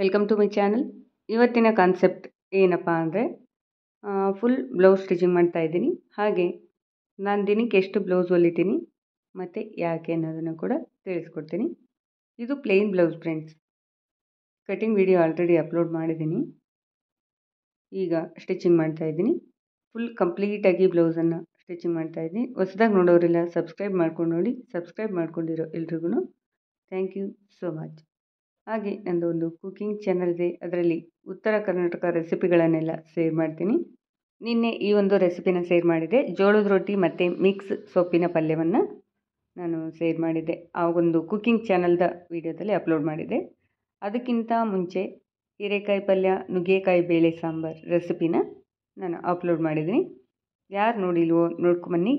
welcome to my channel ಇವತ್ತಿನ concept ಏನಪ್ಪ ಅಂದರೆ ಫುಲ್ ಬ್ಲೌಸ್ ಸ್ಟಿಚಿಂಗ್ ಮಾಡ್ತಾ ಇದ್ದೀನಿ ಹಾಗೆ ನಾನು ದಿನಕ್ಕೆ ಎಷ್ಟು ಬ್ಲೌಸ್ ಹೊಲಿತೀನಿ ಮತ್ತು ಯಾಕೆ ಅನ್ನೋದನ್ನು ಕೂಡ ತಿಳಿಸ್ಕೊಡ್ತೀನಿ ಇದು plain blouse prints cutting video already upload ಮಾಡಿದ್ದೀನಿ ಈಗ ಸ್ಟಿಚಿಂಗ್ ಮಾಡ್ತಾ ಇದ್ದೀನಿ ಫುಲ್ ಕಂಪ್ಲೀಟಾಗಿ ಬ್ಲೌಸನ್ನು ಸ್ಟಿಚಿಂಗ್ ಮಾಡ್ತಾ ಇದ್ದೀನಿ ಹೊಸದಾಗಿ ನೋಡೋರೆಲ್ಲ ಸಬ್ಸ್ಕ್ರೈಬ್ ಮಾಡ್ಕೊಂಡು ನೋಡಿ ಸಬ್ಸ್ಕ್ರೈಬ್ ಮಾಡ್ಕೊಂಡಿರೋ ಎಲ್ರಿಗೂ ಥ್ಯಾಂಕ್ ಯು ಸೋ ಮಚ್ ಹಾಗೆ ಒಂದು ಕುಕ್ಕಿಂಗ್ ಚಾನಲ್ ಇದೆ ಅದರಲ್ಲಿ ಉತ್ತರ ಕರ್ನಾಟಕ ರೆಸಿಪಿಗಳನ್ನೆಲ್ಲ ಸೇರ್ ಮಾಡ್ತೀನಿ ನಿನ್ನೆ ಈ ಒಂದು ರೆಸಿಪಿನ ಸೇರ್ ಮಾಡಿದೆ ಜೋಳದ ರೊಟ್ಟಿ ಮತ್ತು ಮಿಕ್ಸ್ ಸೊಪ್ಪಿನ ಪಲ್ಯವನ್ನು ನಾನು ಸೇರ್ ಮಾಡಿದ್ದೆ ಆ ಒಂದು ಕುಕ್ಕಿಂಗ್ ಚಾನಲ್ದ ವಿಡಿಯೋದಲ್ಲಿ ಅಪ್ಲೋಡ್ ಮಾಡಿದ್ದೆ ಅದಕ್ಕಿಂತ ಮುಂಚೆ ಹೀರೆಕಾಯಿ ಪಲ್ಯ ನುಗ್ಗೆಕಾಯಿ ಬೇಳೆ ಸಾಂಬಾರು ರೆಸಿಪಿನ ನಾನು ಅಪ್ಲೋಡ್ ಮಾಡಿದ್ದೀನಿ ಯಾರು ನೋಡಿಲ್ವೋ ನೋಡ್ಕೊಂಬನ್ನಿ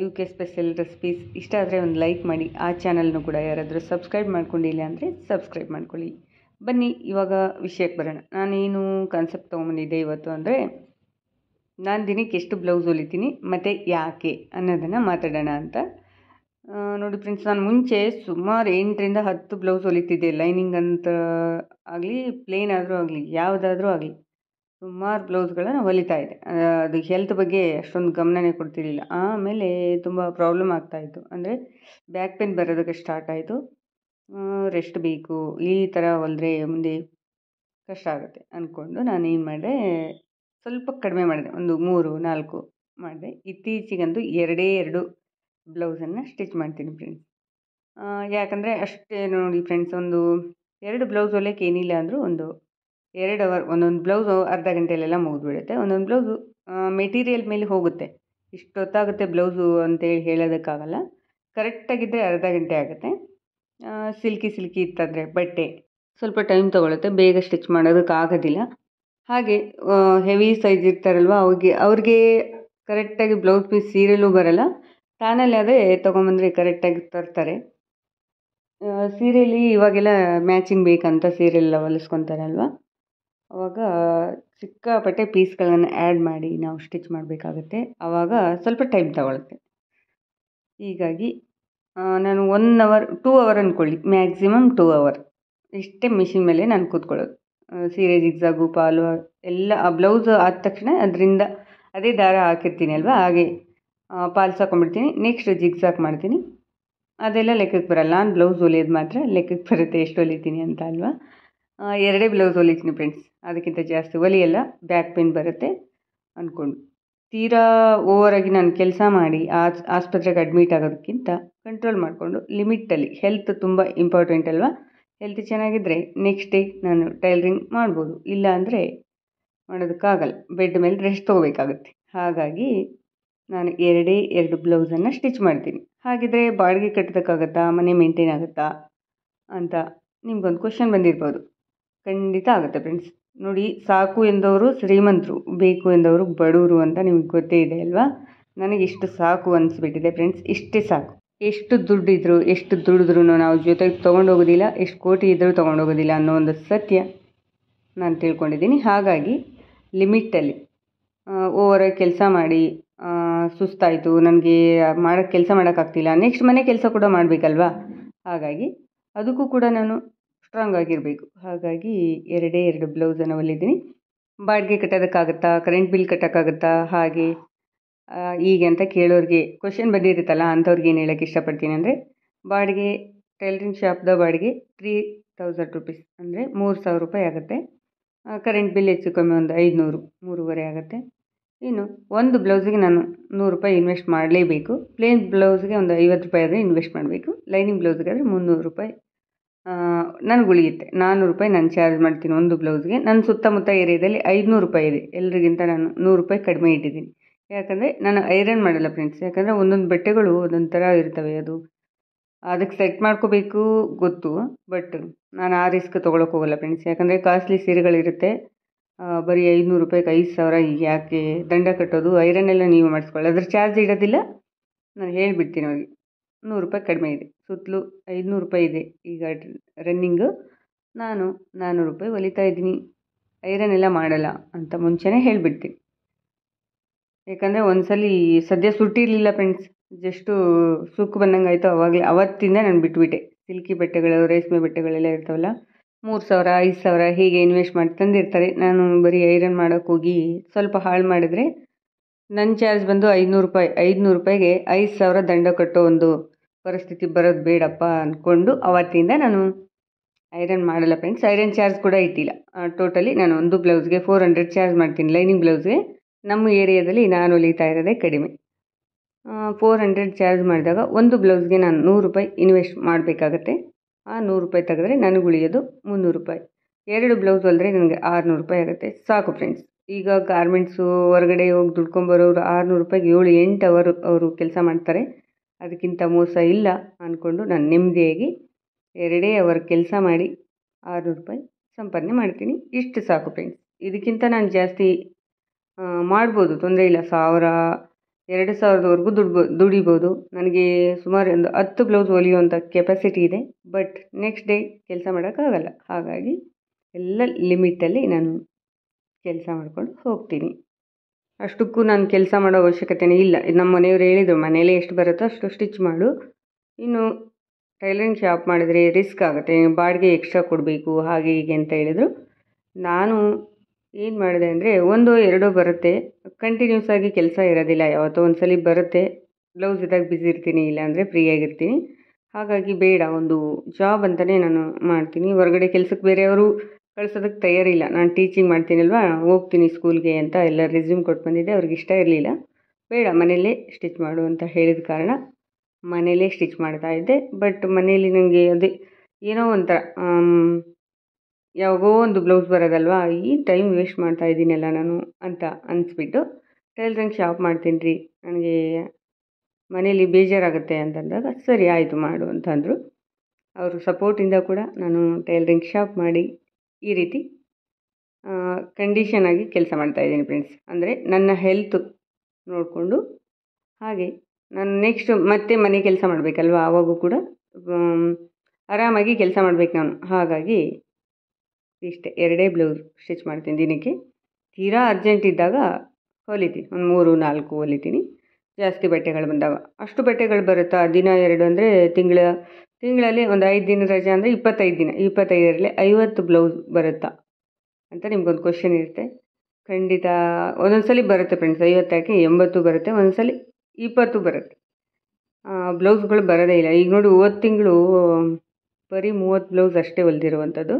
ಯು ಕೆ ಸ್ಪೆಷಲ್ ರೆಸಿಪೀಸ್ ಇಷ್ಟ ಆದರೆ ಒಂದು ಲೈಕ್ ಮಾಡಿ ಆ ಚಾನಲ್ನು ಕೂಡ ಯಾರಾದರೂ ಸಬ್ಸ್ಕ್ರೈಬ್ ಮಾಡ್ಕೊಂಡಿಲ್ಲ ಅಂದರೆ ಸಬ್ಸ್ಕ್ರೈಬ್ ಮಾಡ್ಕೊಳ್ಳಿ ಬನ್ನಿ ಇವಾಗ ವಿಷಯಕ್ಕೆ ಬರೋಣ ನಾನೇನು ಕಾನ್ಸೆಪ್ಟ್ ತೊಗೊಂಬಂದಿದ್ದೆ ಇವತ್ತು ಅಂದರೆ ನಾನು ದಿನಕ್ಕೆ ಎಷ್ಟು ಬ್ಲೌಸ್ ಹೊಲಿತೀನಿ ಮತ್ತು ಯಾಕೆ ಅನ್ನೋದನ್ನು ಮಾತಾಡೋಣ ಅಂತ ನೋಡಿ ಫ್ರೆಂಡ್ಸ್ ನಾನು ಮುಂಚೆ ಸುಮಾರು ಎಂಟರಿಂದ ಹತ್ತು ಬ್ಲೌಸ್ ಹೊಲಿತಿದ್ದೆ ಲೈನಿಂಗ್ ಅಂತ ಆಗಲಿ ಪ್ಲೇನ್ ಆದರೂ ಆಗಲಿ ಯಾವುದಾದ್ರೂ ಆಗಲಿ ಸುಮಾರು ಬ್ಲೌಸ್ಗಳನ್ನು ಹೊಲಿತಾ ಇದ್ದೆ ಅದು ಹೆಲ್ತ್ ಬಗ್ಗೆ ಅಷ್ಟೊಂದು ಗಮನನೇ ಕೊಡ್ತಿರಲಿಲ್ಲ ಆಮೇಲೆ ತುಂಬ ಪ್ರಾಬ್ಲಮ್ ಆಗ್ತಾಯಿತ್ತು ಅಂದರೆ ಬ್ಯಾಕ್ ಪೇನ್ ಬರೋದಕ್ಕೆ ಸ್ಟಾರ್ಟ್ ಆಯಿತು ರೆಸ್ಟ್ ಬೇಕು ಈ ಥರ ಹೊಲಿದ್ರೆ ಮುಂದೆ ಕಷ್ಟ ಆಗುತ್ತೆ ಅಂದ್ಕೊಂಡು ನಾನು ಏನು ಮಾಡಿದೆ ಸ್ವಲ್ಪ ಕಡಿಮೆ ಮಾಡಿದೆ ಒಂದು ಮೂರು ನಾಲ್ಕು ಮಾಡಿದೆ ಇತ್ತೀಚಿಗಂತೂ ಎರಡೇ ಎರಡು ಬ್ಲೌಸನ್ನು ಸ್ಟಿಚ್ ಮಾಡ್ತೀನಿ ಫ್ರೆಂಡ್ಸ್ ಯಾಕಂದರೆ ಅಷ್ಟೇ ನೋಡಿ ಫ್ರೆಂಡ್ಸ್ ಒಂದು ಎರಡು ಬ್ಲೌಸ್ ಹೊಲಿಯೋಕ್ಕೇನಿಲ್ಲ ಏನಿಲ್ಲ ಅಂದರೂ ಒಂದು ಎರಡು ಅವರ್ ಒಂದೊಂದು ಬ್ಲೌಸು ಅರ್ಧ ಗಂಟೆಯಲ್ಲೆಲ್ಲ ಮುಗಿದ್ಬಿಡುತ್ತೆ ಒಂದೊಂದು ಬ್ಲೌಸು ಮೆಟೀರಿಯಲ್ ಮೇಲೆ ಹೋಗುತ್ತೆ ಇಷ್ಟೊತ್ತಾಗುತ್ತೆ ಬ್ಲೌಸು ಅಂತೇಳಿ ಹೇಳೋದಕ್ಕಾಗಲ್ಲ ಕರೆಕ್ಟಾಗಿದ್ದರೆ ಅರ್ಧ ಗಂಟೆ ಆಗುತ್ತೆ ಸಿಲ್ಕಿ ಸಿಲ್ಕಿ ಇತ್ತಂದರೆ ಬಟ್ಟೆ ಸ್ವಲ್ಪ ಟೈಮ್ ತೊಗೊಳುತ್ತೆ ಬೇಗ ಸ್ಟಿಚ್ ಮಾಡೋದಕ್ಕಾಗೋದಿಲ್ಲ ಹಾಗೆ ಹೆವಿ ಸೈಜ್ ಇರ್ತಾರಲ್ವ ಅವ್ರಿಗೆ ಅವ್ರಿಗೆ ಕರೆಕ್ಟಾಗಿ ಬ್ಲೌಸ್ ಪೀಸ್ ಸೀರೆಲೂ ಬರಲ್ಲ ತಾನಲ್ಲಿ ಅದೇ ತೊಗೊಂಬಂದರೆ ಕರೆಕ್ಟಾಗಿ ತರ್ತಾರೆ ಸೀರೆಯಲ್ಲಿ ಇವಾಗೆಲ್ಲ ಮ್ಯಾಚಿಂಗ್ ಬೇಕಂತ ಸೀರೆಲ್ಲ ಹೊಲಿಸ್ಕೊತಾರಲ್ವ ಅವಾಗ ಸಿಕ್ಕಾಪಟ್ಟೆ ಪೀಸ್ಗಳನ್ನು ಆ್ಯಡ್ ಮಾಡಿ ನಾವು ಸ್ಟಿಚ್ ಮಾಡಬೇಕಾಗತ್ತೆ ಆವಾಗ ಸ್ವಲ್ಪ ಟೈಮ್ ತಗೊಳುತ್ತೆ ಹೀಗಾಗಿ ನಾನು ಒನ್ ಅವರ್ ಟೂ ಅವರ್ ಅಂದ್ಕೊಳ್ಳಿ ಮ್ಯಾಕ್ಸಿಮಮ್ ಟೂ ಅವರ್ ಇಷ್ಟೇ ಮಿಷಿನ್ ಮೇಲೆ ನಾನು ಕೂತ್ಕೊಳ್ಳೋದು ಸೀರೆ ಜಿಗ್ಸಾಗು ಪಾಲು ಎಲ್ಲ ಆ ಬ್ಲೌಸ್ ಆದ ತಕ್ಷಣ ಅದರಿಂದ ಅದೇ ದಾರ ಹಾಕಿರ್ತೀನಿ ಅಲ್ವಾ ಹಾಗೆ ಪಾಲ್ಸ್ ಹಾಕೊಂಡ್ಬಿಡ್ತೀನಿ ನೆಕ್ಸ್ಟ್ ಜಿಗ್ಸಾಕ್ ಮಾಡ್ತೀನಿ ಅದೆಲ್ಲ ಲೆಕ್ಕಕ್ಕೆ ಬರಲ್ಲ ನಾನು ಬ್ಲೌಸ್ ಹೊಲಿಯೋದು ಮಾತ್ರ ಲೆಕ್ಕಕ್ಕೆ ಬರುತ್ತೆ ಎಷ್ಟು ಹೊಲಿತೀನಿ ಅಂತ ಅಲ್ವಾ ಎರಡೇ ಬ್ಲೌಸ್ ಹೊಲಿತೀನಿ ಫ್ರೆಂಡ್ಸ್ ಅದಕ್ಕಿಂತ ಜಾಸ್ತಿ ಒಲೆಯಲ್ಲ ಬ್ಯಾಕ್ ಪೇನ್ ಬರುತ್ತೆ ಅಂದ್ಕೊಂಡು ತೀರಾ ಓವರಾಗಿ ನಾನು ಕೆಲಸ ಮಾಡಿ ಆಸ್ ಆಸ್ಪತ್ರೆಗೆ ಅಡ್ಮಿಟ್ ಆಗೋದಕ್ಕಿಂತ ಕಂಟ್ರೋಲ್ ಮಾಡಿಕೊಂಡು ಲಿಮಿಟಲ್ಲಿ ಹೆಲ್ತ್ ತುಂಬ ಇಂಪಾರ್ಟೆಂಟ್ ಅಲ್ವಾ ಹೆಲ್ತ್ ಚೆನ್ನಾಗಿದ್ದರೆ ನೆಕ್ಸ್ಟ್ ಡೇ ನಾನು ಟೈಲರಿಂಗ್ ಮಾಡ್ಬೋದು ಇಲ್ಲ ಅಂದರೆ ಮಾಡೋದಕ್ಕಾಗಲ್ಲ ಬೆಡ್ ಮೇಲೆ ರೆಸ್ಟ್ ತೊಗೋಬೇಕಾಗುತ್ತೆ ಹಾಗಾಗಿ ನಾನು ಎರಡೇ ಎರಡು ಬ್ಲೌಸನ್ನು ಸ್ಟಿಚ್ ಮಾಡ್ತೀನಿ ಹಾಗಿದ್ರೆ ಬಾಡಿಗೆ ಕಟ್ಟೋದಕ್ಕಾಗತ್ತಾ ಮನೆ ಮೇಂಟೈನ್ ಆಗುತ್ತಾ ಅಂತ ನಿಮ್ಗೊಂದು ಕ್ವಶನ್ ಬಂದಿರ್ಬೋದು ಖಂಡಿತ ಆಗುತ್ತೆ ಫ್ರೆಂಡ್ಸ್ ನೋಡಿ ಸಾಕು ಎಂದವರು ಶ್ರೀಮಂತರು ಬೇಕು ಎಂದವರು ಬಡವರು ಅಂತ ನಿಮಗೆ ಗೊತ್ತೇ ಇದೆ ಅಲ್ವಾ ನನಗೆ ಇಷ್ಟು ಸಾಕು ಅನಿಸ್ಬಿಟ್ಟಿದೆ ಫ್ರೆಂಡ್ಸ್ ಇಷ್ಟೇ ಸಾಕು ಎಷ್ಟು ದುಡ್ಡಿದ್ರು ಎಷ್ಟು ದುಡಿದ್ರು ನಾವು ಜೊತೆಗೆ ತೊಗೊಂಡೋಗೋದಿಲ್ಲ ಎಷ್ಟು ಕೋಟಿ ಇದ್ದರೂ ತೊಗೊಂಡೋಗೋದಿಲ್ಲ ಅನ್ನೋ ಒಂದು ಸತ್ಯ ನಾನು ತಿಳ್ಕೊಂಡಿದ್ದೀನಿ ಹಾಗಾಗಿ ಲಿಮಿಟಲ್ಲಿ ಓವರಾಗಿ ಕೆಲಸ ಮಾಡಿ ಸುಸ್ತಾಯಿತು ನನಗೆ ಮಾಡೋಕ್ಕೆ ಕೆಲಸ ಮಾಡೋಕ್ಕಾಗ್ತಿಲ್ಲ ನೆಕ್ಸ್ಟ್ ಮನೆ ಕೆಲಸ ಕೂಡ ಮಾಡಬೇಕಲ್ವಾ ಹಾಗಾಗಿ ಅದಕ್ಕೂ ಕೂಡ ನಾನು ಸ್ಟ್ರಾಂಗ್ ಆಗಿರಬೇಕು ಹಾಗಾಗಿ ಎರಡೇ ಎರಡು ಬ್ಲೌಸನ್ನು ಹೊಲಿದ್ದೀನಿ ಬಾಡಿಗೆ ಕಟ್ಟೋದಕ್ಕಾಗುತ್ತಾ ಕರೆಂಟ್ ಬಿಲ್ ಕಟ್ಟೋಕ್ಕಾಗುತ್ತಾ ಹಾಗೆ ಈಗ ಅಂತ ಕೇಳೋರಿಗೆ ಕ್ವಶನ್ ಬಂದಿರುತ್ತಲ್ಲ ಅಂಥವ್ರಿಗೆ ಏನು ಹೇಳೋಕ್ಕೆ ಇಷ್ಟಪಡ್ತೀನಿ ಅಂದರೆ ಬಾಡಿಗೆ ಟೈಲರಿಂಗ್ ಶಾಪ್ದ ಬಾಡಿಗೆ ತ್ರೀ ತೌಸಂಡ್ ರುಪೀಸ್ ಅಂದರೆ ಮೂರು ಸಾವಿರ ರೂಪಾಯಿ ಆಗುತ್ತೆ ಕರೆಂಟ್ ಬಿಲ್ ಹೆಚ್ಚು ಕಮ್ಮಿ ಒಂದು ಐದುನೂರು ಮೂರುವರೆ ಆಗುತ್ತೆ ಇನ್ನು ಒಂದು ಬ್ಲೌಸಿಗೆ ನಾನು ನೂರು ರೂಪಾಯಿ ಇನ್ವೆಸ್ಟ್ ಮಾಡಲೇಬೇಕು ಪ್ಲೇನ್ ಬ್ಲೌಸ್ಗೆ ಒಂದು ಐವತ್ತು ರೂಪಾಯಿ ಆದರೆ ಇನ್ವೆಸ್ಟ್ ಮಾಡಬೇಕು ಲೈನಿಂಗ್ ಆದರೆ ಮುನ್ನೂರು ರೂಪಾಯಿ ನನಗೆ ಉಳಿಯುತ್ತೆ ನಾನ್ನೂರು ರೂಪಾಯಿ ನಾನು ಚಾರ್ಜ್ ಮಾಡ್ತೀನಿ ಒಂದು ಬ್ಲೌಸ್ಗೆ ನನ್ನ ಸುತ್ತಮುತ್ತ ಏರಿಯಾದಲ್ಲಿ ಐದುನೂರು ರೂಪಾಯಿ ಇದೆ ಎಲ್ಲರಿಗಿಂತ ನಾನು ನೂರು ರೂಪಾಯಿ ಕಡಿಮೆ ಇಟ್ಟಿದ್ದೀನಿ ಯಾಕಂದರೆ ನಾನು ಐರನ್ ಮಾಡಲ್ಲ ಫ್ರೆಂಡ್ಸ್ ಯಾಕಂದರೆ ಒಂದೊಂದು ಬಟ್ಟೆಗಳು ಒಂದೊಂಥರ ಇರ್ತವೆ ಅದು ಅದಕ್ಕೆ ಸೆಟ್ ಮಾಡ್ಕೋಬೇಕು ಗೊತ್ತು ಬಟ್ ನಾನು ಆ ರಿಸ್ಕ್ ತೊಗೊಳಕ್ಕೆ ಹೋಗಲ್ಲ ಫ್ರೆಂಡ್ಸ್ ಯಾಕಂದರೆ ಕಾಸ್ಟ್ಲಿ ಸೀರೆಗಳಿರುತ್ತೆ ಬರೀ ಐದುನೂರು ರೂಪಾಯಿಗೆ ಐದು ಸಾವಿರ ಯಾಕೆ ದಂಡ ಕಟ್ಟೋದು ಎಲ್ಲ ನೀವು ಮಾಡಿಸ್ಕೊಳ್ಳಿ ಅದ್ರ ಚಾರ್ಜ್ ಇಡೋದಿಲ್ಲ ನಾನು ಹೇಳಿಬಿಡ್ತೀನಿ ಅವ್ರಿಗೆ ನೂರು ರೂಪಾಯಿ ಕಡಿಮೆ ಇದೆ ಸುತ್ತಲೂ ಐದುನೂರು ರೂಪಾಯಿ ಇದೆ ಈಗ ರನ್ನಿಂಗು ನಾನು ನಾನ್ನೂರು ರೂಪಾಯಿ ಹೊಲಿತಾ ಇದ್ದೀನಿ ಐರನ್ ಎಲ್ಲ ಮಾಡಲ್ಲ ಅಂತ ಮುಂಚೆನೇ ಹೇಳಿಬಿಡ್ತೀನಿ ಯಾಕಂದರೆ ಒಂದು ಸಲ ಸದ್ಯ ಸುಟ್ಟಿರಲಿಲ್ಲ ಫ್ರೆಂಡ್ಸ್ ಜಸ್ಟು ಸುಕ್ಕು ಬಂದಂಗೆ ಆಯಿತು ಅವಾಗಲೇ ಅವತ್ತಿಂದ ನಾನು ಬಿಟ್ಬಿಟ್ಟೆ ಸಿಲ್ಕಿ ಬಟ್ಟೆಗಳು ರೇಷ್ಮೆ ಬಟ್ಟೆಗಳೆಲ್ಲ ಇರ್ತಾವಲ್ಲ ಮೂರು ಸಾವಿರ ಐದು ಸಾವಿರ ಹೀಗೆ ಇನ್ವೆಸ್ಟ್ ಮಾಡಿ ತಂದಿರ್ತಾರೆ ನಾನು ಬರೀ ಐರನ್ ಮಾಡೋಕ್ಕೋಗಿ ಸ್ವಲ್ಪ ಹಾಳು ಮಾಡಿದ್ರೆ ನನ್ನ ಚಾರ್ಜ್ ಬಂದು ಐನೂರು ರೂಪಾಯಿ ಐದುನೂರು ರೂಪಾಯಿಗೆ ಐದು ಸಾವಿರ ದಂಡ ಕಟ್ಟೋ ಒಂದು ಪರಿಸ್ಥಿತಿ ಬರೋದು ಬೇಡಪ್ಪ ಅಂದ್ಕೊಂಡು ಅವತ್ತಿಂದ ನಾನು ಐರನ್ ಮಾಡಲ್ಲ ಫ್ರೆಂಡ್ಸ್ ಐರನ್ ಚಾರ್ಜ್ ಕೂಡ ಇಟ್ಟಿಲ್ಲ ಟೋಟಲಿ ನಾನು ಒಂದು ಬ್ಲೌಸ್ಗೆ ಫೋರ್ ಹಂಡ್ರೆಡ್ ಚಾರ್ಜ್ ಮಾಡ್ತೀನಿ ಲೈನಿಂಗ್ ಬ್ಲೌಸ್ಗೆ ನಮ್ಮ ಏರಿಯಾದಲ್ಲಿ ನಾನು ಹೊಲಿತಾ ಇರೋದೇ ಕಡಿಮೆ ಫೋರ್ ಹಂಡ್ರೆಡ್ ಚಾರ್ಜ್ ಮಾಡಿದಾಗ ಒಂದು ಬ್ಲೌಸ್ಗೆ ನಾನು ನೂರು ರೂಪಾಯಿ ಇನ್ವೆಸ್ಟ್ ಮಾಡಬೇಕಾಗತ್ತೆ ಆ ನೂರು ರೂಪಾಯಿ ತೆಗೆದ್ರೆ ನನಗೆ ಉಳಿಯೋದು ಮುನ್ನೂರು ರೂಪಾಯಿ ಎರಡು ಬ್ಲೌಸ್ ಹೊಲಿದ್ರೆ ನನಗೆ ಆರುನೂರು ರೂಪಾಯಿ ಆಗುತ್ತೆ ಸಾಕು ಫ್ರೆಂಡ್ಸ್ ಈಗ ಗಾರ್ಮೆಂಟ್ಸು ಹೊರಗಡೆ ಹೋಗಿ ದುಡ್ಕೊಂಬರೋರು ಆರುನೂರು ರೂಪಾಯಿಗೆ ಏಳು ಎಂಟು ಅವರು ಅವರು ಕೆಲಸ ಮಾಡ್ತಾರೆ ಅದಕ್ಕಿಂತ ಮೋಸ ಇಲ್ಲ ಅಂದ್ಕೊಂಡು ನಾನು ನೆಮ್ಮದಿಯಾಗಿ ಎರಡೇ ಅವರ್ ಕೆಲಸ ಮಾಡಿ ಆರುನೂರು ರೂಪಾಯಿ ಸಂಪಾದನೆ ಮಾಡ್ತೀನಿ ಇಷ್ಟು ಸಾಕು ಫ್ರೆಂಡ್ಸ್ ಇದಕ್ಕಿಂತ ನಾನು ಜಾಸ್ತಿ ಮಾಡ್ಬೋದು ತೊಂದರೆ ಇಲ್ಲ ಸಾವಿರ ಎರಡು ಸಾವಿರದವರೆಗೂ ದುಡ್ಬೋ ದುಡಿಬೋದು ನನಗೆ ಸುಮಾರು ಒಂದು ಹತ್ತು ಬ್ಲೌಸ್ ಹೊಲಿಯುವಂಥ ಕೆಪಾಸಿಟಿ ಇದೆ ಬಟ್ ನೆಕ್ಸ್ಟ್ ಡೇ ಕೆಲಸ ಮಾಡೋಕ್ಕಾಗಲ್ಲ ಹಾಗಾಗಿ ಎಲ್ಲ ಲಿಮಿಟಲ್ಲಿ ನಾನು ಕೆಲಸ ಮಾಡ್ಕೊಂಡು ಹೋಗ್ತೀನಿ ಅಷ್ಟಕ್ಕೂ ನಾನು ಕೆಲಸ ಮಾಡೋ ಅವಶ್ಯಕತೆನೇ ಇಲ್ಲ ನಮ್ಮ ಮನೆಯವ್ರು ಹೇಳಿದರು ಮನೇಲೇ ಎಷ್ಟು ಬರುತ್ತೋ ಅಷ್ಟು ಸ್ಟಿಚ್ ಮಾಡು ಇನ್ನು ಟೈಲರಿಂಗ್ ಶಾಪ್ ಮಾಡಿದರೆ ರಿಸ್ಕ್ ಆಗುತ್ತೆ ಬಾಡಿಗೆ ಎಕ್ಸ್ಟ್ರಾ ಕೊಡಬೇಕು ಹಾಗೆ ಹೀಗೆ ಅಂತ ಹೇಳಿದರು ನಾನು ಏನು ಮಾಡಿದೆ ಅಂದರೆ ಒಂದೋ ಎರಡೋ ಬರುತ್ತೆ ಕಂಟಿನ್ಯೂಸ್ ಆಗಿ ಕೆಲಸ ಇರೋದಿಲ್ಲ ಯಾವತ್ತೋ ಒಂದು ಸಲ ಬರುತ್ತೆ ಬ್ಲೌಸ್ ಇದ್ದಾಗ ಬ್ಯುಸಿ ಇರ್ತೀನಿ ಇಲ್ಲಾಂದರೆ ಫ್ರೀಯಾಗಿರ್ತೀನಿ ಹಾಗಾಗಿ ಬೇಡ ಒಂದು ಜಾಬ್ ಅಂತಲೇ ನಾನು ಮಾಡ್ತೀನಿ ಹೊರಗಡೆ ಕೆಲಸಕ್ಕೆ ಬೇರೆಯವರು ಕಳ್ಸೋದಕ್ಕೆ ತಯಾರಿಲ್ಲ ನಾನು ಟೀಚಿಂಗ್ ಮಾಡ್ತೀನಲ್ವಾ ಹೋಗ್ತೀನಿ ಸ್ಕೂಲ್ಗೆ ಅಂತ ಎಲ್ಲ ರೆಸ್ಯೂಮ್ ಕೊಟ್ಟು ಬಂದಿದ್ದೆ ಅವ್ರಿಗೆ ಇಷ್ಟ ಇರಲಿಲ್ಲ ಬೇಡ ಮನೆಯಲ್ಲೇ ಸ್ಟಿಚ್ ಮಾಡು ಅಂತ ಹೇಳಿದ ಕಾರಣ ಮನೆಯಲ್ಲೇ ಸ್ಟಿಚ್ ಮಾಡ್ತಾ ಇದ್ದೆ ಬಟ್ ಮನೆಯಲ್ಲಿ ನನಗೆ ಅದೇ ಏನೋ ಒಂಥರ ಯಾವಾಗೋ ಒಂದು ಬ್ಲೌಸ್ ಬರೋದಲ್ವಾ ಈ ಟೈಮ್ ವೇಸ್ಟ್ ಮಾಡ್ತಾ ಇದ್ದೀನಲ್ಲ ನಾನು ಅಂತ ಅನಿಸ್ಬಿಟ್ಟು ಟೈಲ್ರಿಂಗ್ ಶಾಪ್ ಮಾಡ್ತೀನಿ ರೀ ನನಗೆ ಮನೇಲಿ ಬೇಜಾರಾಗುತ್ತೆ ಅಂತಂದಾಗ ಸರಿ ಆಯಿತು ಮಾಡು ಅಂತಂದರು ಅವರು ಸಪೋರ್ಟಿಂದ ಕೂಡ ನಾನು ಟೈಲ್ರಿಂಗ್ ಶಾಪ್ ಮಾಡಿ ಈ ರೀತಿ ಕಂಡೀಷನಾಗಿ ಕೆಲಸ ಮಾಡ್ತಾ ಇದ್ದೀನಿ ಫ್ರೆಂಡ್ಸ್ ಅಂದರೆ ನನ್ನ ಹೆಲ್ತ್ ನೋಡಿಕೊಂಡು ಹಾಗೆ ನಾನು ನೆಕ್ಸ್ಟ್ ಮತ್ತೆ ಮನೆ ಕೆಲಸ ಮಾಡಬೇಕಲ್ವ ಆವಾಗೂ ಕೂಡ ಆರಾಮಾಗಿ ಕೆಲಸ ಮಾಡ್ಬೇಕು ನಾನು ಹಾಗಾಗಿ ಇಷ್ಟೇ ಎರಡೇ ಬ್ಲೌಸ್ ಸ್ಟಿಚ್ ಮಾಡ್ತೀನಿ ದಿನಕ್ಕೆ ತೀರಾ ಅರ್ಜೆಂಟ್ ಇದ್ದಾಗ ಹೊಲಿತೀನಿ ಒಂದು ಮೂರು ನಾಲ್ಕು ಹೊಲಿತೀನಿ ಜಾಸ್ತಿ ಬಟ್ಟೆಗಳು ಬಂದಾಗ ಅಷ್ಟು ಬಟ್ಟೆಗಳು ಬರುತ್ತಾ ದಿನ ಎರಡು ಅಂದರೆ ತಿಂಗಳ ತಿಂಗಳಲ್ಲಿ ಒಂದು ಐದು ದಿನ ರಜೆ ಅಂದರೆ ಇಪ್ಪತ್ತೈದು ದಿನ ಇಪ್ಪತ್ತೈದರಲ್ಲಿ ಐವತ್ತು ಬ್ಲೌಸ್ ಬರುತ್ತಾ ಅಂತ ನಿಮ್ಗೊಂದು ಕ್ವಶನ್ ಇರುತ್ತೆ ಖಂಡಿತ ಒಂದೊಂದು ಸಲ ಬರುತ್ತೆ ಫ್ರೆಂಡ್ಸ್ ಐವತ್ತಕ್ಕೆ ಎಂಬತ್ತು ಬರುತ್ತೆ ಒಂದು ಸಲ ಇಪ್ಪತ್ತು ಬರುತ್ತೆ ಬ್ಲೌಸ್ಗಳು ಬರೋದೇ ಇಲ್ಲ ಈಗ ನೋಡಿ ಹೋದ ತಿಂಗಳು ಬರೀ ಮೂವತ್ತು ಬ್ಲೌಸ್ ಅಷ್ಟೇ ಹೊಲ್ದಿರುವಂಥದ್ದು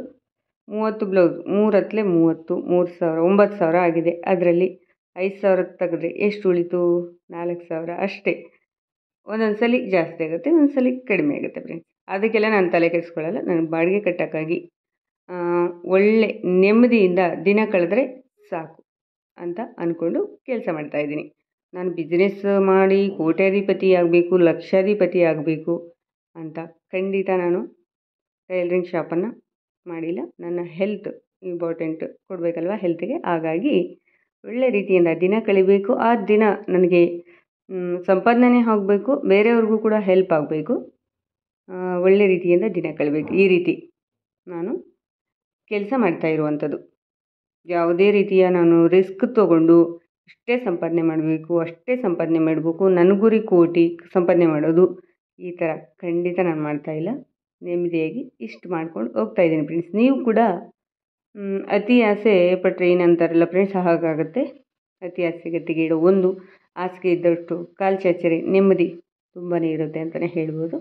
ಮೂವತ್ತು ಬ್ಲೌಸ್ ಮೂರತ್ತಲೆ ಮೂವತ್ತು ಮೂರು ಸಾವಿರ ಒಂಬತ್ತು ಸಾವಿರ ಆಗಿದೆ ಅದರಲ್ಲಿ ಐದು ಸಾವಿರ ತೆಗೆದ್ರೆ ಎಷ್ಟು ಉಳಿತು ನಾಲ್ಕು ಸಾವಿರ ಅಷ್ಟೇ ಒಂದೊಂದು ಸಲ ಜಾಸ್ತಿ ಆಗುತ್ತೆ ಒಂದೊಂದು ಸಲ ಕಡಿಮೆ ಆಗುತ್ತೆ ಫ್ರೆಂಡ್ಸ್ ಅದಕ್ಕೆಲ್ಲ ನಾನು ತಲೆ ಕೆಡಿಸ್ಕೊಳ್ಳಲ್ಲ ನಾನು ಬಾಡಿಗೆ ಕಟ್ಟೋಕ್ಕಾಗಿ ಒಳ್ಳೆ ನೆಮ್ಮದಿಯಿಂದ ದಿನ ಕಳೆದ್ರೆ ಸಾಕು ಅಂತ ಅಂದ್ಕೊಂಡು ಕೆಲಸ ಮಾಡ್ತಾಯಿದ್ದೀನಿ ನಾನು ಬಿಸ್ನೆಸ್ ಮಾಡಿ ಕೋಟ್ಯಾಧಿಪತಿ ಆಗಬೇಕು ಲಕ್ಷಾಧಿಪತಿ ಆಗಬೇಕು ಅಂತ ಖಂಡಿತ ನಾನು ಟೈಲರಿಂಗ್ ಶಾಪನ್ನು ಮಾಡಿಲ್ಲ ನನ್ನ ಹೆಲ್ತ್ ಇಂಪಾರ್ಟೆಂಟ್ ಕೊಡಬೇಕಲ್ವ ಹೆಲ್ತ್ಗೆ ಹಾಗಾಗಿ ಒಳ್ಳೆ ರೀತಿಯಿಂದ ದಿನ ಕಳಿಬೇಕು ಆ ದಿನ ನನಗೆ ಸಂಪಾದನೆ ಆಗಬೇಕು ಬೇರೆಯವ್ರಿಗೂ ಕೂಡ ಹೆಲ್ಪ್ ಆಗಬೇಕು ಒಳ್ಳೆ ರೀತಿಯಿಂದ ದಿನ ಕಳಿಬೇಕು ಈ ರೀತಿ ನಾನು ಕೆಲಸ ಮಾಡ್ತಾ ಇರುವಂಥದ್ದು ಯಾವುದೇ ರೀತಿಯ ನಾನು ರಿಸ್ಕ್ ತಗೊಂಡು ಇಷ್ಟೇ ಸಂಪಾದನೆ ಮಾಡಬೇಕು ಅಷ್ಟೇ ಸಂಪಾದನೆ ಮಾಡಬೇಕು ನನ್ನ ಗುರಿ ಕೋಟಿ ಸಂಪಾದನೆ ಮಾಡೋದು ಈ ಥರ ಖಂಡಿತ ನಾನು ಮಾಡ್ತಾಯಿಲ್ಲ ನೆಮ್ಮದಿಯಾಗಿ ಇಷ್ಟು ಮಾಡ್ಕೊಂಡು ಹೋಗ್ತಾ ಇದ್ದೀನಿ ಫ್ರೆಂಡ್ಸ್ ನೀವು ಕೂಡ ಅತಿ ಆಸೆ ಪಟ್ಟರೆ ಏನಂತಾರಲ್ಲ ಫ್ರೆಂಡ್ಸ್ ಹಾಗಾಗುತ್ತೆ ಅತಿ ಆಸೆಗೆ ತೆಗೆಯಿಡೋ ಒಂದು ಹಾಸಿಗೆ ಇದ್ದಷ್ಟು ಕಾಲು ಚಾಚರಿ ನೆಮ್ಮದಿ ತುಂಬಾ ಇರುತ್ತೆ ಅಂತಲೇ ಹೇಳ್ಬೋದು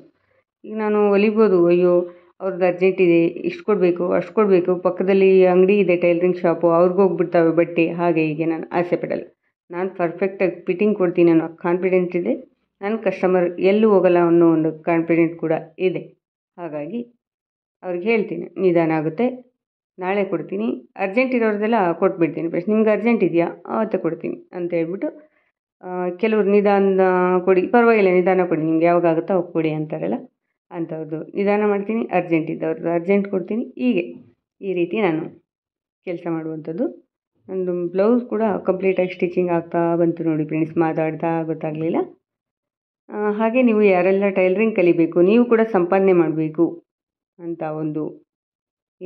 ಈಗ ನಾನು ಒಲಿಬೋದು ಅಯ್ಯೋ ಅವ್ರದ್ದು ಅರ್ಜೆಂಟ್ ಇದೆ ಇಷ್ಟು ಕೊಡಬೇಕು ಅಷ್ಟು ಕೊಡಬೇಕು ಪಕ್ಕದಲ್ಲಿ ಅಂಗಡಿ ಇದೆ ಟೈಲರಿಂಗ್ ಶಾಪು ಅವ್ರಿಗೋಗ್ಬಿಡ್ತಾವೆ ಬಟ್ಟೆ ಹಾಗೆ ಹೀಗೆ ನಾನು ಆಸೆ ಪಡಲ್ಲ ನಾನು ಪರ್ಫೆಕ್ಟಾಗಿ ಫಿಟ್ಟಿಂಗ್ ಕೊಡ್ತೀನಿ ಅನ್ನೋ ಕಾನ್ಫಿಡೆಂಟ್ ಇದೆ ನನ್ನ ಕಸ್ಟಮರ್ ಎಲ್ಲೂ ಹೋಗಲ್ಲ ಅನ್ನೋ ಒಂದು ಕಾನ್ಫಿಡೆಂಟ್ ಕೂಡ ಇದೆ ಹಾಗಾಗಿ ಅವ್ರಿಗೆ ಹೇಳ್ತೀನಿ ನಿಧಾನ ಆಗುತ್ತೆ ನಾಳೆ ಕೊಡ್ತೀನಿ ಅರ್ಜೆಂಟ್ ಇರೋರ್ದೆಲ್ಲ ಕೊಟ್ಬಿಡ್ತೀನಿ ಫಸ್ಟ್ ನಿಮ್ಗೆ ಅರ್ಜೆಂಟ್ ಇದೆಯಾ ಆವತ್ತೇ ಕೊಡ್ತೀನಿ ಅಂತ ಹೇಳ್ಬಿಟ್ಟು ಕೆಲವರು ನಿಧಾನ ಕೊಡಿ ಪರವಾಗಿಲ್ಲ ನಿಧಾನ ಕೊಡಿ ನಿಮ್ಗೆ ಯಾವಾಗ ಆಗುತ್ತೋ ಅವಾಗ ಕೊಡಿ ಅಂತಾರಲ್ಲ ಅಂಥವ್ರದ್ದು ನಿಧಾನ ಮಾಡ್ತೀನಿ ಅರ್ಜೆಂಟ್ ಇದ್ದವ್ರದ್ದು ಅರ್ಜೆಂಟ್ ಕೊಡ್ತೀನಿ ಹೀಗೆ ಈ ರೀತಿ ನಾನು ಕೆಲಸ ಮಾಡುವಂಥದ್ದು ಒಂದು ಬ್ಲೌಸ್ ಕೂಡ ಕಂಪ್ಲೀಟಾಗಿ ಸ್ಟಿಚಿಂಗ್ ಆಗ್ತಾ ಬಂತು ನೋಡಿ ಫ್ರೆಂಡ್ಸ್ ಮಾತಾಡ್ತಾ ಗೊತ್ತಾಗಲಿಲ್ಲ ಹಾಗೆ ನೀವು ಯಾರೆಲ್ಲ ಟೈಲರಿಂಗ್ ಕಲಿಬೇಕು ನೀವು ಕೂಡ ಸಂಪಾದನೆ ಮಾಡಬೇಕು ಅಂತ ಒಂದು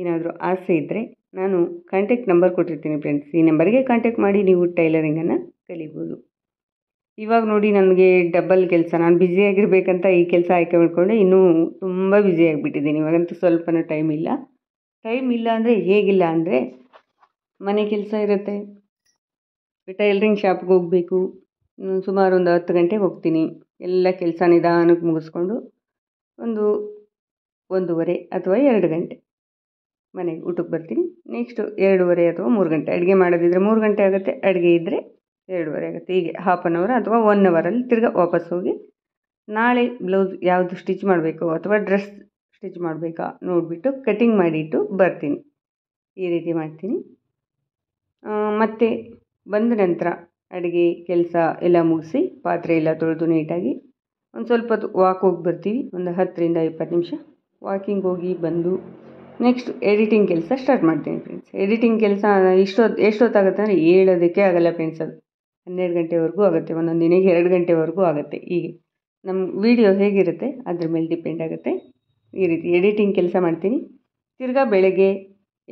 ಏನಾದರೂ ಆಸೆ ಇದ್ದರೆ ನಾನು ಕಾಂಟ್ಯಾಕ್ಟ್ ನಂಬರ್ ಕೊಟ್ಟಿರ್ತೀನಿ ಫ್ರೆಂಡ್ಸ್ ಈ ನಂಬರಿಗೆ ಕಾಂಟ್ಯಾಕ್ಟ್ ಮಾಡಿ ನೀವು ಟೈಲರಿಂಗನ್ನು ಕಲಿಬೋದು ಇವಾಗ ನೋಡಿ ನನಗೆ ಡಬಲ್ ಕೆಲಸ ನಾನು ಬ್ಯುಸಿಯಾಗಿರ್ಬೇಕಂತ ಈ ಕೆಲಸ ಆಯ್ಕೆ ಮಾಡಿಕೊಂಡೆ ಇನ್ನೂ ತುಂಬ ಆಗಿಬಿಟ್ಟಿದ್ದೀನಿ ಇವಾಗಂತೂ ಸ್ವಲ್ಪನೂ ಟೈಮ್ ಇಲ್ಲ ಟೈಮ್ ಇಲ್ಲ ಅಂದರೆ ಹೇಗಿಲ್ಲ ಅಂದರೆ ಮನೆ ಕೆಲಸ ಇರುತ್ತೆ ಟೈಲರಿಂಗ್ ಶಾಪ್ಗೆ ಹೋಗಬೇಕು ಸುಮಾರು ಒಂದು ಹತ್ತು ಗಂಟೆಗೆ ಹೋಗ್ತೀನಿ ಎಲ್ಲ ಕೆಲಸ ನಿಧಾನಕ್ಕೆ ಮುಗಿಸ್ಕೊಂಡು ಒಂದು ಒಂದೂವರೆ ಅಥವಾ ಎರಡು ಗಂಟೆ ಮನೆಗೆ ಊಟಕ್ಕೆ ಬರ್ತೀನಿ ನೆಕ್ಸ್ಟು ಎರಡೂವರೆ ಅಥವಾ ಮೂರು ಗಂಟೆ ಅಡುಗೆ ಮಾಡೋದಿದ್ರೆ ಮೂರು ಗಂಟೆ ಆಗುತ್ತೆ ಅಡುಗೆ ಇದ್ದರೆ ಎರಡೂವರೆ ಆಗುತ್ತೆ ಹೀಗೆ ಹಾಫ್ ಆನ್ ಅವರ್ ಅಥವಾ ಒನ್ ಅವರಲ್ಲಿ ತಿರ್ಗಿ ವಾಪಸ್ ಹೋಗಿ ನಾಳೆ ಬ್ಲೌಸ್ ಯಾವುದು ಸ್ಟಿಚ್ ಮಾಡಬೇಕು ಅಥವಾ ಡ್ರೆಸ್ ಸ್ಟಿಚ್ ಮಾಡಬೇಕಾ ನೋಡಿಬಿಟ್ಟು ಕಟಿಂಗ್ ಮಾಡಿಟ್ಟು ಬರ್ತೀನಿ ಈ ರೀತಿ ಮಾಡ್ತೀನಿ ಮತ್ತು ಬಂದ ನಂತರ ಅಡುಗೆ ಕೆಲಸ ಎಲ್ಲ ಮುಗಿಸಿ ಪಾತ್ರೆ ಎಲ್ಲ ತೊಳೆದು ನೀಟಾಗಿ ಒಂದು ಸ್ವಲ್ಪ ಹೊತ್ತು ವಾಕ್ ಹೋಗಿ ಬರ್ತೀವಿ ಒಂದು ಹತ್ತರಿಂದ ಇಪ್ಪತ್ತು ನಿಮಿಷ ವಾಕಿಂಗ್ ಹೋಗಿ ಬಂದು ನೆಕ್ಸ್ಟ್ ಎಡಿಟಿಂಗ್ ಕೆಲಸ ಸ್ಟಾರ್ಟ್ ಮಾಡ್ತೀನಿ ಫ್ರೆಂಡ್ಸ್ ಎಡಿಟಿಂಗ್ ಕೆಲಸ ಇಷ್ಟೊತ್ತು ಎಷ್ಟೊತ್ತಾಗುತ್ತೆ ಅಂದರೆ ಹೇಳೋದಕ್ಕೆ ಆಗಲ್ಲ ಫ್ರೆಂಡ್ಸ್ ಅದು ಹನ್ನೆರಡು ಗಂಟೆವರೆಗೂ ಆಗುತ್ತೆ ಒಂದೊಂದು ದಿನಕ್ಕೆ ಎರಡು ಗಂಟೆವರೆಗೂ ಆಗುತ್ತೆ ಈಗ ನಮ್ಮ ವೀಡಿಯೋ ಹೇಗಿರುತ್ತೆ ಅದ್ರ ಮೇಲೆ ಡಿಪೆಂಡ್ ಆಗುತ್ತೆ ಈ ರೀತಿ ಎಡಿಟಿಂಗ್ ಕೆಲಸ ಮಾಡ್ತೀನಿ ತಿರ್ಗಾ ಬೆಳಗ್ಗೆ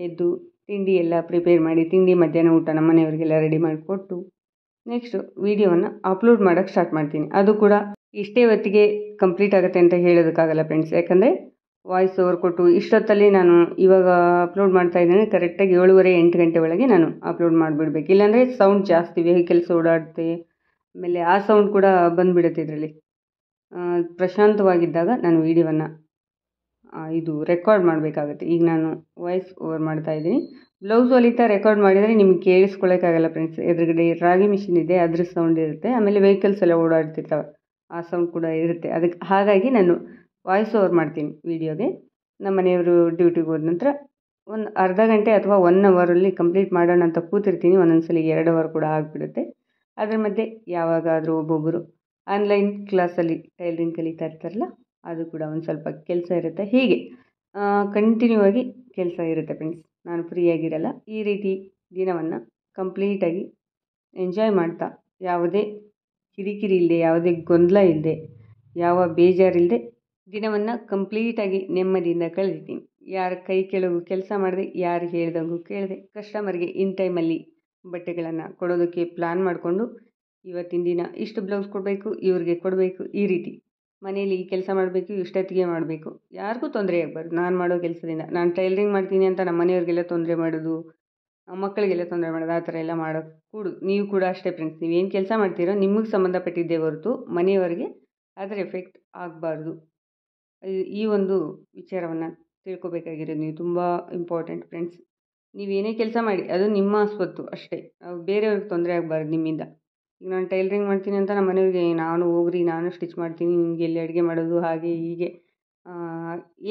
ಎದ್ದು ತಿಂಡಿ ಎಲ್ಲ ಪ್ರಿಪೇರ್ ಮಾಡಿ ತಿಂಡಿ ಮಧ್ಯಾಹ್ನ ಊಟ ನಮ್ಮ ಮನೆಯವ್ರಿಗೆಲ್ಲ ರೆಡಿ ಮಾಡಿಕೊಟ್ಟು ನೆಕ್ಸ್ಟು ವೀಡಿಯೋವನ್ನು ಅಪ್ಲೋಡ್ ಮಾಡೋಕ್ಕೆ ಸ್ಟಾರ್ಟ್ ಮಾಡ್ತೀನಿ ಅದು ಕೂಡ ಇಷ್ಟೇ ಹೊತ್ತಿಗೆ ಕಂಪ್ಲೀಟ್ ಆಗುತ್ತೆ ಅಂತ ಹೇಳೋದಕ್ಕಾಗಲ್ಲ ಫ್ರೆಂಡ್ಸ್ ಯಾಕಂದರೆ ವಾಯ್ಸ್ ಓವರ್ ಕೊಟ್ಟು ಇಷ್ಟೊತ್ತಲ್ಲಿ ನಾನು ಇವಾಗ ಅಪ್ಲೋಡ್ ಮಾಡ್ತಾ ಇದ್ದೀನಿ ಕರೆಕ್ಟಾಗಿ ಏಳುವರೆ ಎಂಟು ಗಂಟೆ ಒಳಗೆ ನಾನು ಅಪ್ಲೋಡ್ ಮಾಡಿಬಿಡ್ಬೇಕು ಇಲ್ಲಾಂದರೆ ಸೌಂಡ್ ಜಾಸ್ತಿ ವೆಹಿಕಲ್ಸ್ ಓಡಾಡುತ್ತೆ ಆಮೇಲೆ ಆ ಸೌಂಡ್ ಕೂಡ ಬಂದುಬಿಡುತ್ತೆ ಇದರಲ್ಲಿ ಪ್ರಶಾಂತವಾಗಿದ್ದಾಗ ನಾನು ವೀಡಿಯೋವನ್ನು ಇದು ರೆಕಾರ್ಡ್ ಮಾಡಬೇಕಾಗುತ್ತೆ ಈಗ ನಾನು ವಾಯ್ಸ್ ಓವರ್ ಮಾಡ್ತಾ ಇದ್ದೀನಿ ಬ್ಲೌಸ್ ಹೊಲಿತಾ ರೆಕಾರ್ಡ್ ಮಾಡಿದರೆ ನಿಮಗೆ ಕೇಳಿಸ್ಕೊಳ್ಳೋಕ್ಕಾಗಲ್ಲ ಫ್ರೆಂಡ್ಸ್ ಎದುರುಗಡೆ ರಾಗಿ ಮಿಷಿನ್ ಇದೆ ಅದ್ರ ಸೌಂಡ್ ಇರುತ್ತೆ ಆಮೇಲೆ ವೆಹಿಕಲ್ಸ್ ಎಲ್ಲ ಓಡಾಡ್ತಿರ್ತವೆ ಆ ಸೌಂಡ್ ಕೂಡ ಇರುತ್ತೆ ಅದಕ್ಕೆ ಹಾಗಾಗಿ ನಾನು ವಾಯ್ಸ್ ಓವರ್ ಮಾಡ್ತೀನಿ ವೀಡಿಯೋಗೆ ನಮ್ಮ ಮನೆಯವರು ಡ್ಯೂಟಿಗೆ ಹೋದ ನಂತರ ಒಂದು ಅರ್ಧ ಗಂಟೆ ಅಥವಾ ಒನ್ ಅವರಲ್ಲಿ ಕಂಪ್ಲೀಟ್ ಮಾಡೋಣ ಅಂತ ಕೂತಿರ್ತೀನಿ ಒಂದೊಂದು ಸಲ ಎರಡು ಅವರ್ ಕೂಡ ಆಗಿಬಿಡುತ್ತೆ ಅದ್ರ ಮಧ್ಯೆ ಯಾವಾಗಾದರೂ ಒಬ್ಬೊಬ್ಬರು ಆನ್ಲೈನ್ ಕ್ಲಾಸಲ್ಲಿ ಟೈಲರಿಂಗ್ ಕಲಿತಾ ಇರ್ತಾರಲ್ಲ ಅದು ಕೂಡ ಒಂದು ಸ್ವಲ್ಪ ಕೆಲಸ ಇರುತ್ತೆ ಹೀಗೆ ಕಂಟಿನ್ಯೂ ಆಗಿ ಕೆಲಸ ಇರುತ್ತೆ ಫ್ರೆಂಡ್ಸ್ ನಾನು ಆಗಿರಲ್ಲ ಈ ರೀತಿ ದಿನವನ್ನು ಕಂಪ್ಲೀಟಾಗಿ ಎಂಜಾಯ್ ಮಾಡ್ತಾ ಯಾವುದೇ ಕಿರಿಕಿರಿ ಇಲ್ಲದೆ ಯಾವುದೇ ಗೊಂದಲ ಇಲ್ಲದೆ ಯಾವ ಬೇಜಾರಿಲ್ಲದೆ ದಿನವನ್ನು ಕಂಪ್ಲೀಟಾಗಿ ನೆಮ್ಮದಿಯಿಂದ ಕಳೆದಿದ್ದೀನಿ ಯಾರ ಕೈ ಕೆಳಗು ಕೆಲಸ ಮಾಡಿದೆ ಯಾರು ಹೇಳ್ದಂಗೂ ಕೇಳಿದೆ ಕಸ್ಟಮರ್ಗೆ ಇನ್ ಟೈಮಲ್ಲಿ ಬಟ್ಟೆಗಳನ್ನು ಕೊಡೋದಕ್ಕೆ ಪ್ಲ್ಯಾನ್ ಮಾಡಿಕೊಂಡು ಇವತ್ತಿನ ದಿನ ಇಷ್ಟು ಬ್ಲೌಸ್ ಕೊಡಬೇಕು ಇವ್ರಿಗೆ ಕೊಡಬೇಕು ಈ ರೀತಿ ಮನೆಯಲ್ಲಿ ಈ ಕೆಲಸ ಮಾಡಬೇಕು ಇಷ್ಟೊತ್ತಿಗೆ ಮಾಡಬೇಕು ಯಾರಿಗೂ ತೊಂದರೆ ಆಗಬಾರ್ದು ನಾನು ಮಾಡೋ ಕೆಲಸದಿಂದ ನಾನು ಟೈಲರಿಂಗ್ ಮಾಡ್ತೀನಿ ಅಂತ ನಮ್ಮ ಮನೆಯವ್ರಿಗೆಲ್ಲ ತೊಂದರೆ ಮಾಡೋದು ಮಕ್ಕಳಿಗೆಲ್ಲ ತೊಂದರೆ ಮಾಡೋದು ಆ ಥರ ಎಲ್ಲ ಮಾಡೋಕೆ ಕೂಡು ನೀವು ಕೂಡ ಅಷ್ಟೇ ಫ್ರೆಂಡ್ಸ್ ನೀವೇನು ಕೆಲಸ ಮಾಡ್ತೀರೋ ನಿಮಗೆ ಸಂಬಂಧಪಟ್ಟಿದ್ದೇ ಹೊರತು ಮನೆಯವರಿಗೆ ಅದರ ಎಫೆಕ್ಟ್ ಆಗಬಾರ್ದು ಈ ಒಂದು ವಿಚಾರವನ್ನು ತಿಳ್ಕೊಬೇಕಾಗಿರೋದು ನೀವು ತುಂಬ ಇಂಪಾರ್ಟೆಂಟ್ ಫ್ರೆಂಡ್ಸ್ ನೀವೇನೇ ಕೆಲಸ ಮಾಡಿ ಅದು ನಿಮ್ಮ ಸ್ವತ್ತು ಅಷ್ಟೇ ಬೇರೆಯವ್ರಿಗೆ ತೊಂದರೆ ಆಗಬಾರ್ದು ನಿಮ್ಮಿಂದ ಈಗ ನಾನು ಟೈಲ್ರಿಂಗ್ ಮಾಡ್ತೀನಿ ಅಂತ ನಮ್ಮ ಮನೆಯವ್ರಿಗೆ ನಾನು ಹೋಗ್ರಿ ನಾನು ಸ್ಟಿಚ್ ಮಾಡ್ತೀನಿ ನಿಮಗೆ ಎಲ್ಲಿ ಅಡುಗೆ ಮಾಡೋದು ಹಾಗೆ ಹೀಗೆ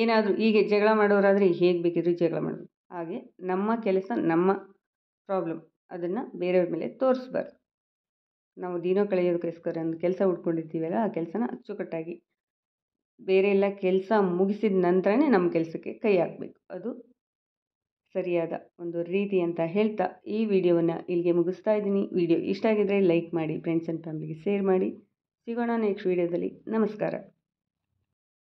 ಏನಾದರೂ ಹೀಗೆ ಜಗಳ ಮಾಡೋರಾದರೆ ಹೇಗೆ ಬೇಕಿದ್ರೂ ಜಗಳ ಮಾಡೋದು ಹಾಗೆ ನಮ್ಮ ಕೆಲಸ ನಮ್ಮ ಪ್ರಾಬ್ಲಮ್ ಅದನ್ನು ಬೇರೆಯವ್ರ ಮೇಲೆ ತೋರಿಸ್ಬಾರ್ದು ನಾವು ದಿನ ಕಳೆಯೋದಕ್ಕೋಸ್ಕರ ಒಂದು ಕೆಲಸ ಹುಡ್ಕೊಂಡಿರ್ತೀವಲ್ಲ ಆ ಕೆಲಸನ ಅಚ್ಚುಕಟ್ಟಾಗಿ ಬೇರೆ ಎಲ್ಲ ಕೆಲಸ ಮುಗಿಸಿದ ನಂತರನೇ ನಮ್ಮ ಕೆಲಸಕ್ಕೆ ಕೈ ಹಾಕಬೇಕು ಅದು ಸರಿಯಾದ ಒಂದು ರೀತಿ ಅಂತ ಹೇಳ್ತಾ ಈ ವಿಡಿಯೋವನ್ನು ಇಲ್ಲಿಗೆ ಮುಗಿಸ್ತಾ ಇದ್ದೀನಿ ವಿಡಿಯೋ ಇಷ್ಟ ಆಗಿದ್ದರೆ ಲೈಕ್ ಮಾಡಿ ಫ್ರೆಂಡ್ಸ್ ಆ್ಯಂಡ್ ಫ್ಯಾಮಿಲಿಗೆ ಶೇರ್ ಮಾಡಿ ಸಿಗೋಣ ನೆಕ್ಸ್ಟ್ ವಿಡಿಯೋದಲ್ಲಿ ನಮಸ್ಕಾರ